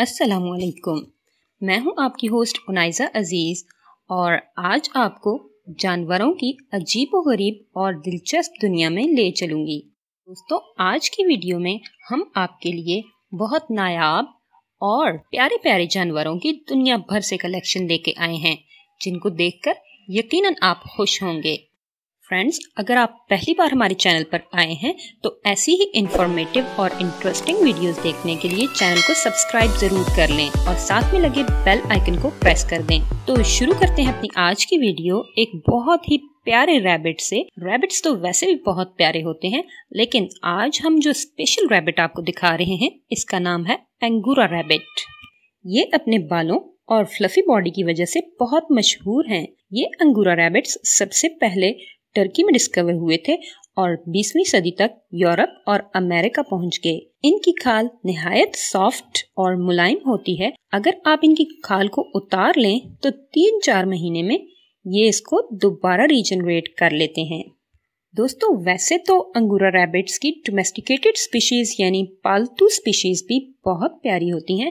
वालेकुम मैं हूं आपकी होस्ट उनाइजा अज़ीज़ और आज आपको जानवरों की अजीब गरीब और दिलचस्प दुनिया में ले चलूंगी दोस्तों आज की वीडियो में हम आपके लिए बहुत नायाब और प्यारे प्यारे जानवरों की दुनिया भर से कलेक्शन लेके आए हैं जिनको देखकर यकीनन आप खुश होंगे फ्रेंड्स अगर आप पहली बार हमारे चैनल पर आए हैं तो ऐसी ही इंफॉर्मेटिव और इंटरेस्टिंग वीडियोस देखने के लिए चैनल को सब्सक्राइब जरूर कर लें और साथ में लगे बेल आइकन को प्रेस कर दें तो शुरू करते हैं अपनी आज की वीडियो एक बहुत ही प्यारे रैबिट से रैबिट्स तो वैसे भी बहुत प्यारे होते हैं लेकिन आज हम जो स्पेशल रैबिट आपको दिखा रहे हैं इसका नाम है एंगूरा रैबिट ये अपने बालों और फ्लफी बॉडी की वजह से बहुत मशहूर हैं ये अंगूरा रैबिट्स सबसे पहले टर्की में डिस्कवर हुए थे और 20वीं सदी तक यूरोप और अमेरिका पहुंच गए इनकी खाल निहायत सॉफ्ट और मुलायम होती है अगर आप इनकी खाल को उतार लें तो तीन चार महीने में ये इसको दोबारा रिजनरेट कर लेते हैं दोस्तों वैसे तो अंगूरा रैबिट्स की डोमेस्टिकेटेड स्पीशीज़ यानी पालतू स्पीशीज़ भी बहुत प्यारी होती हैं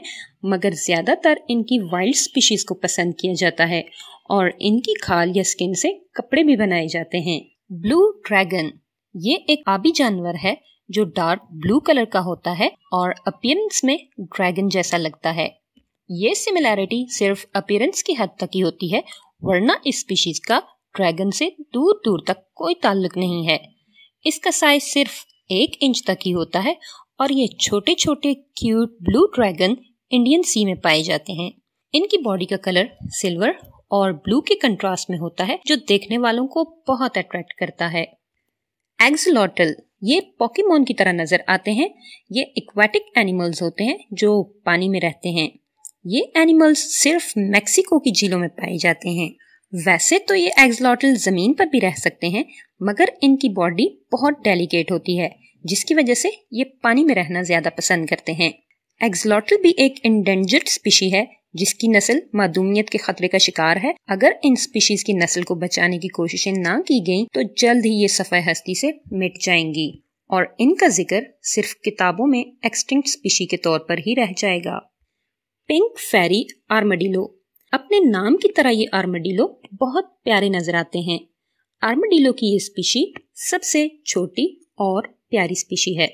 मगर ज़्यादातर इनकी वाइल्ड स्पीशीज़ को पसंद किया जाता है और इनकी खाल या स्किन से कपड़े भी बनाए जाते हैं ब्लू ड्रैगन ये एक आबी जानवर है जो डार्क ब्लू कलर का होता है और अपियरेंस में ड्रैगन जैसा लगता है ये सिमिलैरिटी सिर्फ अपियरेंस की हद तक ही होती है वरना इस स्पीशीज का ड्रैगन से दूर दूर तक कोई ताल्लुक नहीं है इसका साइज सिर्फ एक इंच तक ही होता है और ये छोटे छोटे cute blue dragon Indian sea में पाए जाते हैं इनकी बॉडी का कलर सिल्वर और ब्लू के कंट्रास्ट में होता है जो देखने वालों को बहुत अट्रैक्ट करता है एग्जलॉटल ये पॉकीमोन की तरह नजर आते हैं ये इक्वेटिक एनिमल्स होते हैं जो पानी में रहते हैं ये एनिमल्स सिर्फ मैक्सिको की झीलों में पाए जाते हैं वैसे तो ये एग्जलॉटल ज़मीन पर भी रह सकते हैं मगर इनकी बॉडी बहुत डेलिकेट होती है जिसकी वजह से ये पानी में रहना ज़्यादा पसंद करते हैं एग्जलॉटल भी एक इंडेंजर्ड स्पीशी है जिसकी नस्ल मदूमियत के खतरे का शिकार है अगर इन स्पीशीज की नस्ल को बचाने की कोशिशें ना की गईं तो जल्द ही ये सफ़े हस्ती से मिट जाएंगी और इनका जिक्र सिर्फ किताबों में एक्सटिंक्ट स्पीशी के तौर पर ही रह जाएगा पिंक फेरी आर्मडिलो अपने नाम की तरह ये आर्मडिलो बहुत प्यारे नजर आते हैं आर्मडिलो की ये स्पीशी सबसे छोटी और प्यारी स्पीशी है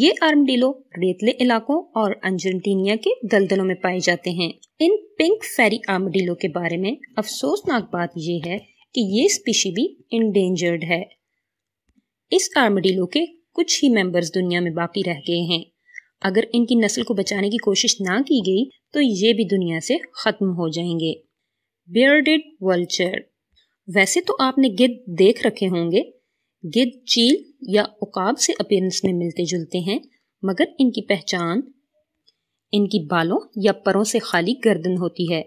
ये आर्मडीलो रेतले इलाकों और अर्जेंटीनिया के दलदलों में पाए जाते हैं इन पिंक फेरी आर्मडीलो के बारे में अफसोसनाक बात यह है कि ये स्पीशी भी इंडेंजर्ड है इस आर्मडीलो के कुछ ही मेंबर्स दुनिया में बाकी रह गए हैं अगर इनकी नस्ल को बचाने की कोशिश ना की गई तो ये भी दुनिया से ख़त्म हो जाएंगे बियर्डेड वल्चर वैसे तो आपने गिद्ध देख रखे होंगे गिद्ध चील या उकाब से अपेयरेंस में मिलते जुलते हैं मगर इनकी पहचान इनकी बालों या परों से खाली गर्दन होती है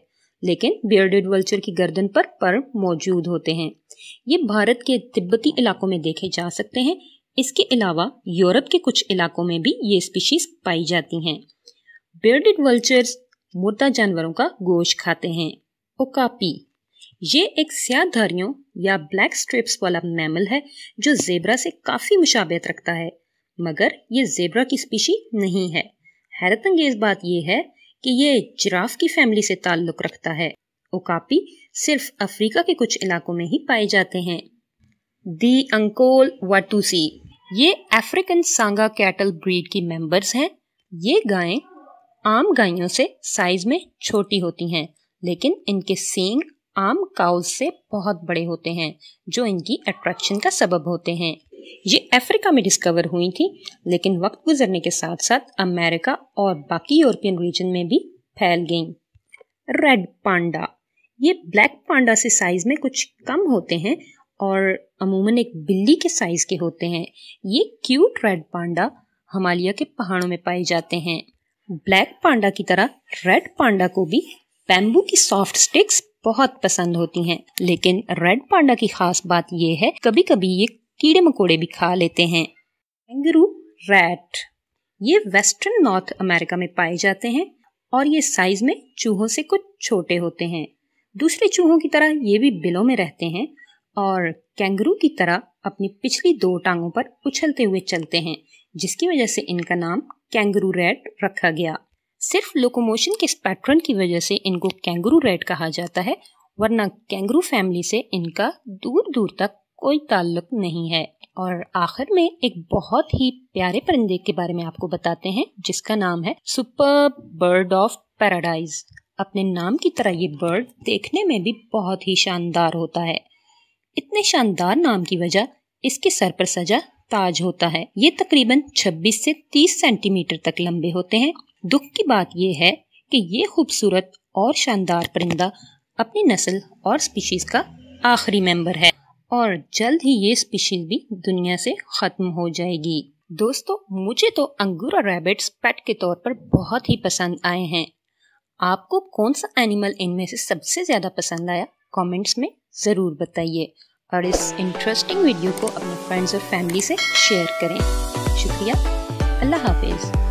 लेकिन बियर्डेड वल्चर की गर्दन पर पर मौजूद होते हैं ये भारत के तिब्बती इलाकों में देखे जा सकते हैं इसके अलावा यूरोप के कुछ इलाकों में भी ये स्पीशीज पाई जाती हैं बियर्डेड वल्चर्स मुर्दा जानवरों का गोश्त खाते हैं ओकापी ये एक धारियों या ब्लैक स्ट्रिप्स वाला मैमल है जो जेबरा से काफ़ी मुशाबियत रखता है मगर ये जेबरा की स्पीशी नहीं है हैरत अंगेज बात यह है कि ये जिराफ की फैमिली से ताल्लुक़ रखता है ओकापी सिर्फ अफ्रीका के कुछ इलाकों में ही पाए जाते हैं दी अंकोल वाटूसी ये अफ्रीकन सांगा कैटल ब्रीड की मेंबर्स हैं ये गायें आम गायों से साइज में छोटी होती हैं लेकिन इनके सींग आम काउ से बहुत बड़े होते हैं जो इनकी अट्रैक्शन का सबब होते हैं ये अफ्रीका में डिस्कवर हुई थी लेकिन वक्त गुजरने के साथ साथ अमेरिका और बाकी यूरोपियन रीजन में भी फैल गई रेड पांडा ये ब्लैक पांडा से साइज़ में कुछ कम होते हैं और अमूमन एक बिल्ली के साइज़ के होते हैं ये क्यूट रेड पांडा हमालिया के पहाड़ों में पाए जाते हैं ब्लैक पांडा की तरह रेड पांडा को भी बैम्बू की सॉफ्ट स्टिक्स बहुत पसंद होती हैं लेकिन रेड पांडा की खास बात यह है कभी कभी ये कीड़े मकोड़े भी खा लेते हैं कैंगरू रैट ये वेस्टर्न नॉर्थ अमेरिका में पाए जाते हैं और ये साइज में चूहों से कुछ छोटे होते हैं दूसरे चूहों की तरह ये भी बिलों में रहते हैं और कैंगरू की तरह अपनी पिछली दो टांगों पर उछलते हुए चलते हैं जिसकी वजह से इनका नाम कैंगरू रैट रखा गया सिर्फ लोकोमोशन के पैटर्न की वजह से इनको कैंगरू रेड कहा जाता है वरना कैंगरू फैमिली से इनका दूर दूर तक कोई ताल्लुक नहीं है और आखिर में एक बहुत ही प्यारे परिंदे के बारे में आपको बताते हैं जिसका नाम है सुपर बर्ड ऑफ पैराडाइज अपने नाम की तरह ये बर्ड देखने में भी बहुत ही शानदार होता है इतने शानदार नाम की वजह इसके सर पर सजा ताज होता है ये तकरीबन 26 से 30 सेंटीमीटर तक लंबे होते हैं दुख की बात यह है कि ये खूबसूरत और शानदार परिंदा अपनी नस्ल और स्पीशीज़ का आखिरी मेंबर है और जल्द ही ये स्पीशीज़ भी दुनिया से ख़त्म हो जाएगी दोस्तों मुझे तो अंगूरा रैबिट्स पेट के तौर पर बहुत ही पसंद आए हैं आपको कौन सा एनिमल इनमें से सबसे ज़्यादा पसंद आया कमेंट्स में ज़रूर बताइए और इस इंटरेस्टिंग वीडियो को अपने फ्रेंड्स और फैमिली से शेयर करें शुक्रिया अल्लाह हाफिज़